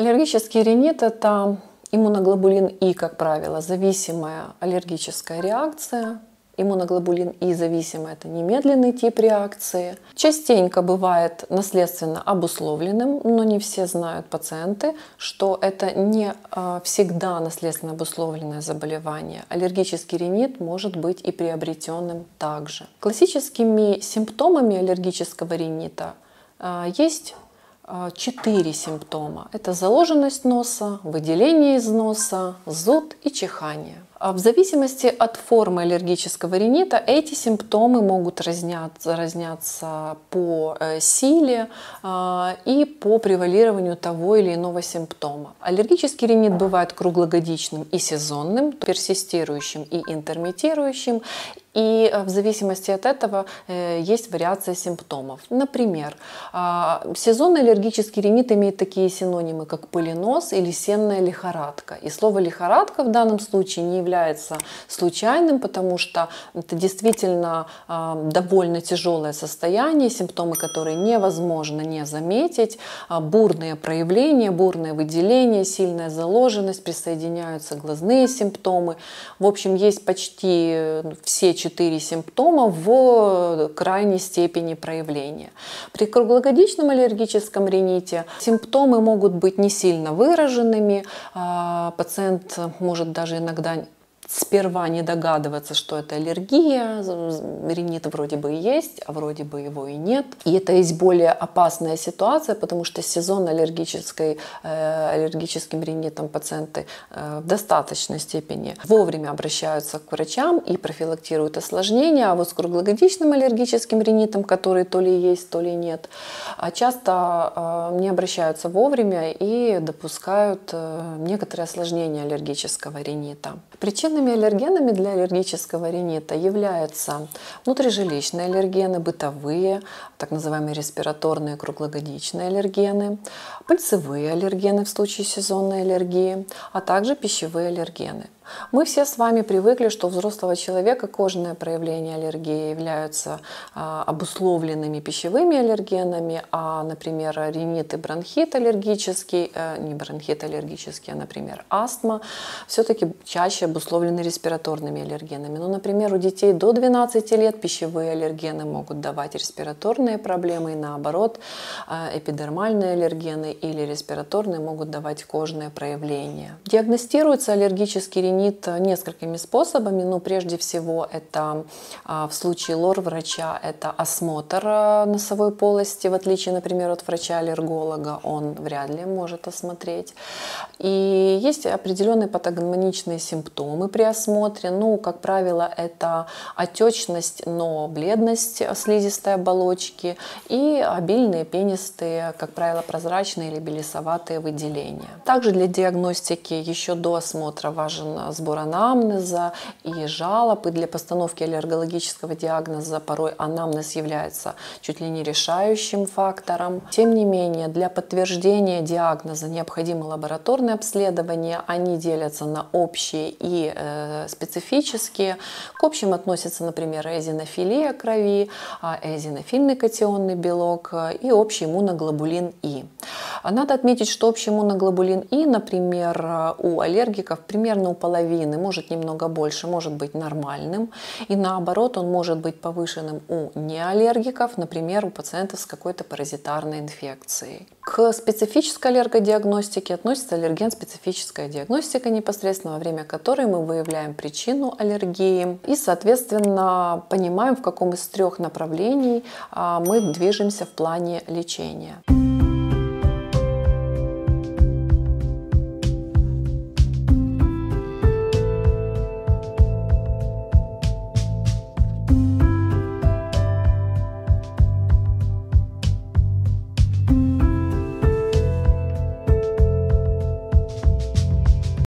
Аллергический ринит – это иммуноглобулин И, как правило, зависимая аллергическая реакция. Иммуноглобулин И зависимый – это немедленный тип реакции. Частенько бывает наследственно обусловленным, но не все знают пациенты, что это не а, всегда наследственно обусловленное заболевание. Аллергический ринит может быть и приобретенным также. Классическими симптомами аллергического ринита а, есть а, четыре симптома. Это заложенность носа, выделение из носа, зуд и чихание. А в зависимости от формы аллергического ринита эти симптомы могут разняться, разняться по э, силе а, и по превалированию того или иного симптома. Аллергический ринит бывает круглогодичным и сезонным, персистирующим и интермитирующим. И э, в зависимости от этого э, есть вариация симптомов. Например, а, сезонный аллергический ринит имеет такие синонимы, как полинос или сенная лихорадка. И слово лихорадка в данном случае не является является случайным, потому что это действительно а, довольно тяжелое состояние, симптомы, которые невозможно не заметить, а, бурные проявления, бурное выделение, сильная заложенность, присоединяются глазные симптомы. В общем, есть почти э, все четыре симптома в э, крайней степени проявления. При круглогодичном аллергическом рините симптомы могут быть не сильно выраженными, а, пациент может даже иногда сперва не догадываться, что это аллергия, ринит вроде бы и есть, а вроде бы его и нет. И это есть более опасная ситуация, потому что сезон аллергической, э, аллергическим ринитом пациенты э, в достаточной степени вовремя обращаются к врачам и профилактируют осложнения, а вот с круглогодичным аллергическим ринитом, который то ли есть, то ли нет, а часто э, не обращаются вовремя и допускают э, некоторые осложнения аллергического ринита. Причины Главными аллергенами для аллергического ринита являются внутрижеличные аллергены, бытовые, так называемые респираторные круглогодичные аллергены, пыльцевые аллергены в случае сезонной аллергии, а также пищевые аллергены. Мы все с вами привыкли, что у взрослого человека кожные проявления аллергии являются а, обусловленными пищевыми аллергенами, а, например, ринит и бронхит аллергический, э, не бронхит аллергический, а, например, астма, все-таки чаще обусловлены респираторными аллергенами. Но, ну, например, у детей до 12 лет пищевые аллергены могут давать респираторные проблемы, и наоборот, э, эпидермальные аллергены или респираторные могут давать кожные проявления. Диагностируется аллергический ринит заменит несколькими способами. Ну, прежде всего, это а, в случае лор-врача, это осмотр а, носовой полости, в отличие, например, от врача-аллерголога, он вряд ли может осмотреть. И есть определенные патогномоничные симптомы при осмотре. Ну, как правило, это отечность, но бледность слизистой оболочки и обильные пенистые, как правило, прозрачные или белесоватые выделения. Также для диагностики еще до осмотра важен а, сбор анамнеза и жалоб. И для постановки аллергологического диагноза порой анамнез является чуть ли не решающим фактором. Тем не менее, для подтверждения диагноза необходимо лабораторное обследование. Они делятся на общие и э, специфические. К общим относятся, например, эзинофилия крови, а, эзинофильный катионный белок э, и общий иммуноглобулин И. Надо отметить, что общий иммуноглобулин И, например, э, у аллергиков примерно у половины половины, может немного больше, может быть нормальным. И наоборот, он может быть повышенным у неаллергиков, например, у пациентов с какой-то паразитарной инфекцией. К специфической аллергодиагностике относится аллерген-специфическая диагностика, непосредственно во время которой мы выявляем причину аллергии и, соответственно, понимаем, в каком из трех направлений а, мы движемся в плане лечения.